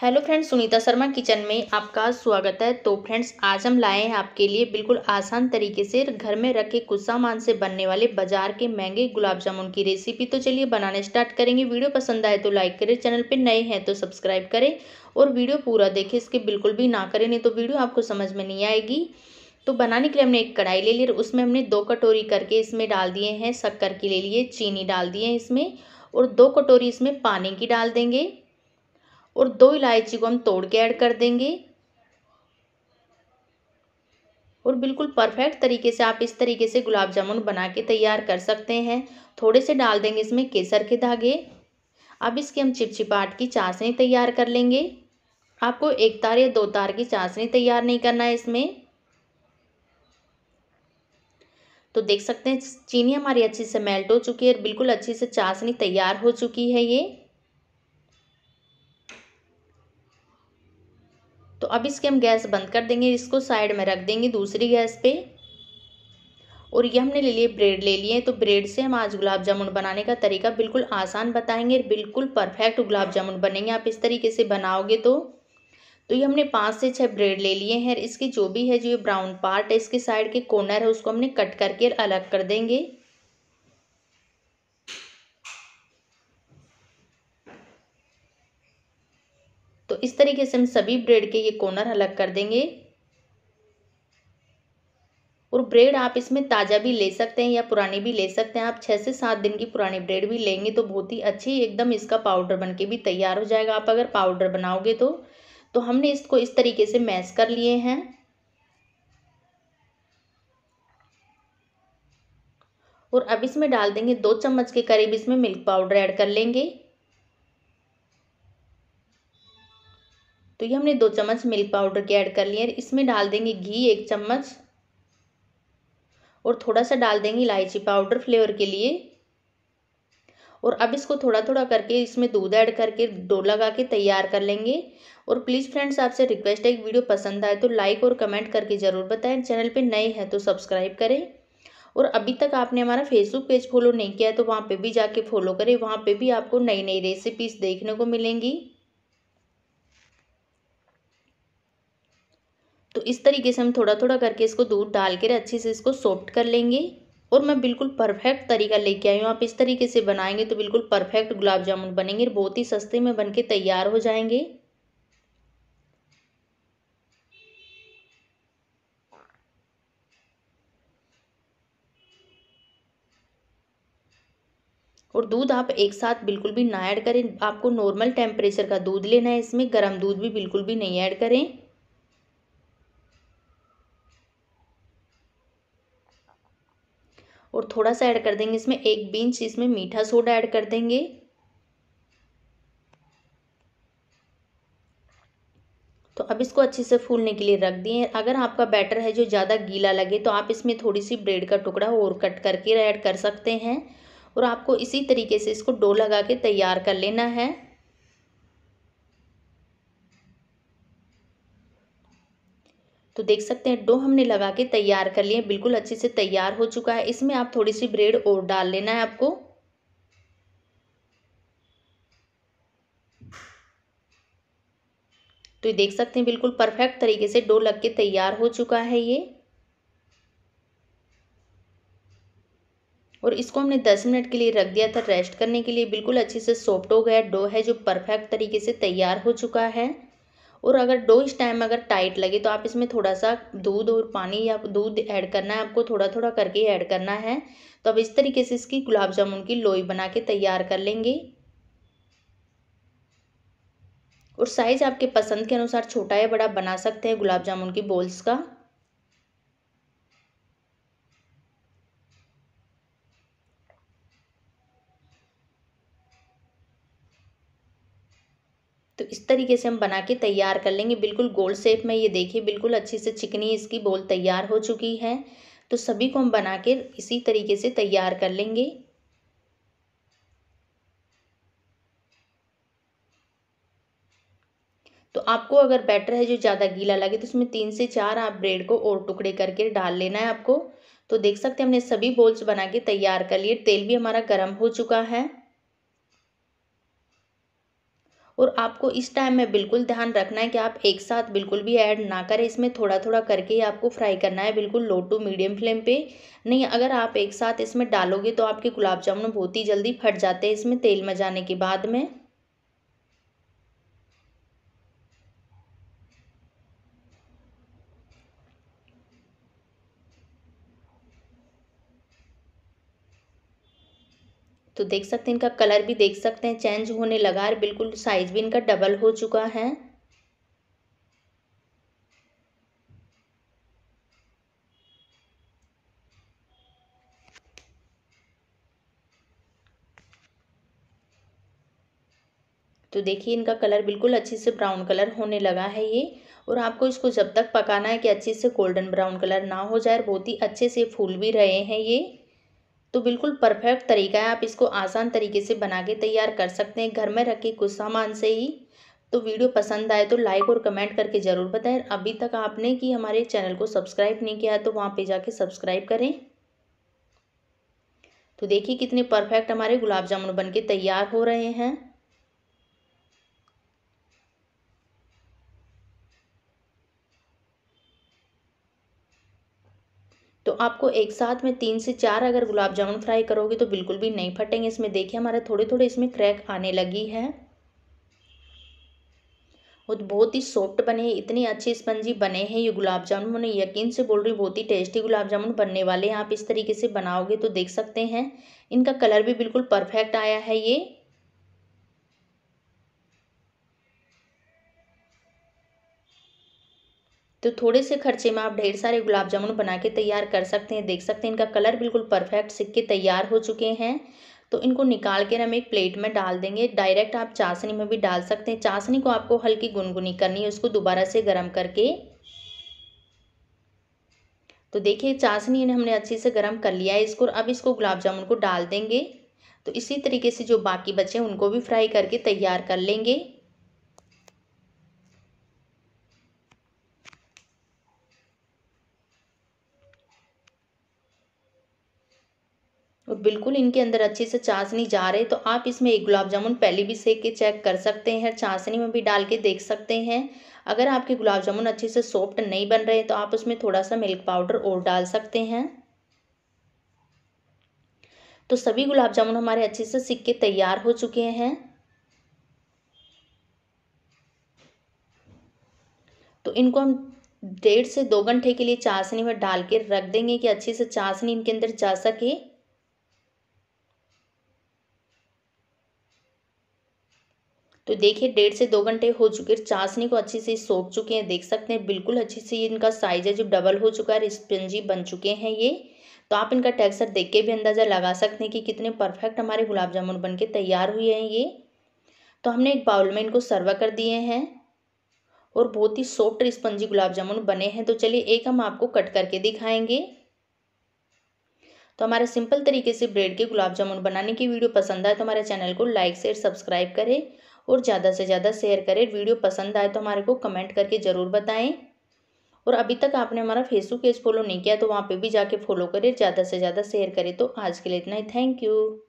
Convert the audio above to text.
hello friends Sunita Sharma kitchen में आपका स्वागत है तो फ्रेंड्स आज हम लाए हैं आपके लिए बिल्कुल आसान तरीके से घर में रखे कुछ सामान से बनने वाले बाजार के महंगे गुलाब जामुन की रेसिपी तो चलिए बनाने स्टार्ट करेंगे वीडियो पसंद आए तो लाइक करें चैनल पे नए हैं तो सब्सक्राइब करें और वीडियो पूरा देखें इसके बिल्कुल भी ना करें नहीं तो वीडियो आपको समझ में नहीं आएगी तो बनाने के लिए हमने एक कढ़ाई ले ली और उसमें हमने दो कटोरी करके इसमें डाल दिए हैं शक्कर की ले लिए चीनी डाल दिए इसमें और दो कटोरी इसमें पानी की डाल देंगे और दो इलायची को हम तोड़ के ऐड कर देंगे और बिल्कुल परफेक्ट तरीके से आप इस तरीके से गुलाब जामुन बना के तैयार कर सकते हैं थोड़े से डाल देंगे इसमें केसर के धागे अब इसकी हम चिपचिपाट की चाशनी तैयार कर लेंगे आपको एक तार या दो तार की चाशनी तैयार नहीं करना है इसमें तो देख सकते हैं चीनी हमारी अच्छी से मेल्ट हो चुकी है और बिल्कुल अच्छी से चाशनी तैयार हो चुकी है ये तो अब इसके हम गैस बंद कर देंगे इसको साइड में रख देंगे दूसरी गैस पे और ये हमने ले लिए ब्रेड ले लिए तो ब्रेड से हम आज गुलाब जामुन बनाने का तरीका बिल्कुल आसान बताएंगे बिल्कुल परफेक्ट गुलाब जामुन बनेंगे आप इस तरीके से बनाओगे तो तो ये हमने पाँच से छः ब्रेड ले लिए हैं इसके जो भी है जो ये ब्राउन पार्ट है इसके साइड के कॉर्नर है उसको हमने कट करके अलग कर देंगे तो इस तरीके से हम सभी ब्रेड के ये कॉर्नर अलग कर देंगे और ब्रेड आप इसमें ताज़ा भी ले सकते हैं या पुरानी भी ले सकते हैं आप छः से सात दिन की पुरानी ब्रेड भी लेंगे तो बहुत ही अच्छी एकदम इसका पाउडर बन के भी तैयार हो जाएगा आप अगर पाउडर बनाओगे तो तो हमने इसको इस तरीके से मैश कर लिए हैं और अब इसमें डाल देंगे दो चम्मच के करीब इसमें मिल्क पाउडर ऐड कर लेंगे तो ये हमने दो चम्मच मिल्क पाउडर के ऐड कर लिए हैं इसमें डाल देंगे घी एक चम्मच और थोड़ा सा डाल देंगे इलायची पाउडर फ्लेवर के लिए और अब इसको थोड़ा थोड़ा करके इसमें दूध ऐड करके डो लगा के तैयार कर लेंगे और प्लीज़ फ्रेंड्स आपसे रिक्वेस्ट है कि वीडियो पसंद आए तो लाइक और कमेंट करके ज़रूर बताएं चैनल पे नए हैं तो सब्सक्राइब करें और अभी तक आपने हमारा फेसबुक पेज फॉलो नहीं किया है तो वहाँ पे भी जाके फॉलो करें वहाँ पे भी आपको नई नई रेसिपीज़ देखने को मिलेंगी तो इस तरीके से हम थोड़ा थोड़ा करके इसको दूध डाल कर अच्छे से इसको सॉफ्ट कर लेंगे और मैं बिल्कुल परफेक्ट तरीका लेके आई हूँ आप इस तरीके से बनाएंगे तो बिल्कुल परफेक्ट गुलाब जामुन बनेंगे और बहुत ही सस्ते में बनके तैयार हो जाएंगे और दूध आप एक साथ बिल्कुल भी ना ऐड करें आपको नॉर्मल टेम्परेचर का दूध लेना है इसमें गर्म दूध भी बिल्कुल भी नहीं ऐड करें और थोड़ा सा ऐड कर देंगे इसमें एक बींच इसमें मीठा सोडा ऐड कर देंगे तो अब इसको अच्छे से फूलने के लिए रख दिए अगर आपका बैटर है जो ज़्यादा गीला लगे तो आप इसमें थोड़ी सी ब्रेड का टुकड़ा और कट करके ऐड कर सकते हैं और आपको इसी तरीके से इसको डो लगा के तैयार कर लेना है तो देख सकते हैं डो हमने लगा के तैयार कर लिए बिल्कुल अच्छे से तैयार हो चुका है इसमें आप थोड़ी सी ब्रेड और डाल लेना है आपको तो ये देख सकते हैं बिल्कुल परफेक्ट तरीके से डो लग के तैयार हो चुका है ये और इसको हमने 10 मिनट के लिए रख दिया था रेस्ट करने के लिए बिल्कुल अच्छे से सॉफ्ट हो गया डो है जो परफेक्ट तरीके से तैयार हो चुका है और अगर डो इस टाइम अगर टाइट लगे तो आप इसमें थोड़ा सा दूध और पानी या दूध ऐड करना है आपको थोड़ा थोड़ा करके ऐड करना है तो अब इस तरीके से इसकी गुलाब जामुन की लोई बना के तैयार कर लेंगे और साइज़ आपके पसंद के अनुसार छोटा या बड़ा बना सकते हैं गुलाब जामुन की बॉल्स का तो इस तरीके से हम बना के तैयार कर लेंगे बिल्कुल गोल शेप में ये देखिए बिल्कुल अच्छे से चिकनी इसकी बोल तैयार हो चुकी है तो सभी को हम बना के इसी तरीके से तैयार कर लेंगे तो आपको अगर बैटर है जो ज़्यादा गीला लगे तो उसमें तीन से चार आप ब्रेड को और टुकड़े करके डाल लेना है आपको तो देख सकते हैं हमने सभी बोल्स बना के तैयार कर लिए तेल भी हमारा गर्म हो चुका है और आपको इस टाइम में बिल्कुल ध्यान रखना है कि आप एक साथ बिल्कुल भी ऐड ना करें इसमें थोड़ा थोड़ा करके ही आपको फ्राई करना है बिल्कुल लो टू मीडियम फ्लेम पे नहीं अगर आप एक साथ इसमें डालोगे तो आपके गुलाब जामुन बहुत ही जल्दी फट जाते हैं इसमें तेल मजाने के बाद में तो देख सकते हैं इनका कलर भी देख सकते हैं चेंज होने लगा है बिल्कुल साइज भी इनका डबल हो चुका है तो देखिए इनका कलर बिल्कुल अच्छे से ब्राउन कलर होने लगा है ये और आपको इसको जब तक पकाना है कि अच्छे से गोल्डन ब्राउन कलर ना हो जाए और बहुत ही अच्छे से फूल भी रहे हैं ये तो बिल्कुल परफेक्ट तरीका है आप इसको आसान तरीके से बना के तैयार कर सकते हैं घर में रखे कुछ सामान से ही तो वीडियो पसंद आए तो लाइक और कमेंट करके ज़रूर बताएं अभी तक आपने कि हमारे चैनल को सब्सक्राइब नहीं किया है तो वहाँ पे जाके सब्सक्राइब करें तो देखिए कितने परफेक्ट हमारे गुलाब जामुन बन के तैयार हो रहे हैं तो आपको एक साथ में तीन से चार अगर गुलाब जामुन फ्राई करोगे तो बिल्कुल भी नहीं फटेंगे इसमें देखिए हमारे थोड़े थोड़े इसमें क्रैक आने लगी है और तो बहुत ही सॉफ्ट बने हैं इतने अच्छे स्पंजी बने हैं ये गुलाब जामुन मैंने यकीन से बोल रही बहुत ही टेस्टी गुलाब जामुन बनने वाले हैं आप इस तरीके से बनाओगे तो देख सकते हैं इनका कलर भी बिल्कुल परफेक्ट आया है ये तो थोड़े से खर्चे में आप ढेर सारे गुलाब जामुन बना के तैयार कर सकते हैं देख सकते हैं इनका कलर बिल्कुल परफेक्ट सिक्के के तैयार हो चुके हैं तो इनको निकाल कर हम एक प्लेट में डाल देंगे डायरेक्ट आप चाशनी में भी डाल सकते हैं चाशनी को आपको हल्की गुनगुनी करनी है उसको दोबारा से गर्म करके तो देखिए चाशनी हमने अच्छे से गर्म कर लिया है इसको अब इसको गुलाब जामुन को डाल देंगे तो इसी तरीके से जो बाकी बचे हैं उनको भी फ्राई करके तैयार कर लेंगे और बिल्कुल इनके अंदर अच्छे से चाशनी जा रही तो आप इसमें एक गुलाब जामुन पहले भी सेक के चेक कर सकते हैं चाशनी में भी डाल के देख सकते हैं अगर आपके गुलाब जामुन अच्छे से सॉफ्ट नहीं बन रहे तो आप उसमें थोड़ा सा मिल्क पाउडर और डाल सकते हैं तो सभी गुलाब जामुन हमारे अच्छे से सीख के तैयार हो चुके हैं तो इनको हम डेढ़ से दो घंटे के लिए चाशनी में डाल के रख देंगे कि अच्छे से चाशनी इनके अंदर जा सके तो देखिए डेढ़ से दो घंटे हो चुके हैं चाशनी को अच्छे से सोख चुके हैं देख सकते हैं बिल्कुल अच्छे से इनका साइज है जो डबल हो चुका है स्पंजी बन चुके हैं ये तो आप इनका टेक्सचर देख के भी अंदाज़ा लगा सकते हैं कि कितने परफेक्ट हमारे गुलाब जामुन बन के तैयार हुए हैं ये तो हमने एक बाउल में इनको सर्व कर दिए हैं और बहुत ही सॉफ्ट स्पंजी गुलाब जामुन बने हैं तो चलिए एक हम आपको कट करके दिखाएंगे तो हमारे सिंपल तरीके से ब्रेड के गुलाब जामुन बनाने की वीडियो पसंद आए तो हमारे चैनल को लाइक शेयर सब्सक्राइब करें और ज़्यादा से ज़्यादा शेयर करें वीडियो पसंद आए तो हमारे को कमेंट करके ज़रूर बताएं और अभी तक आपने हमारा फेसबुक पेज फॉलो नहीं किया तो वहाँ पे भी जाके फॉलो करें ज़्यादा से ज़्यादा शेयर करें तो आज के लिए इतना ही थैंक यू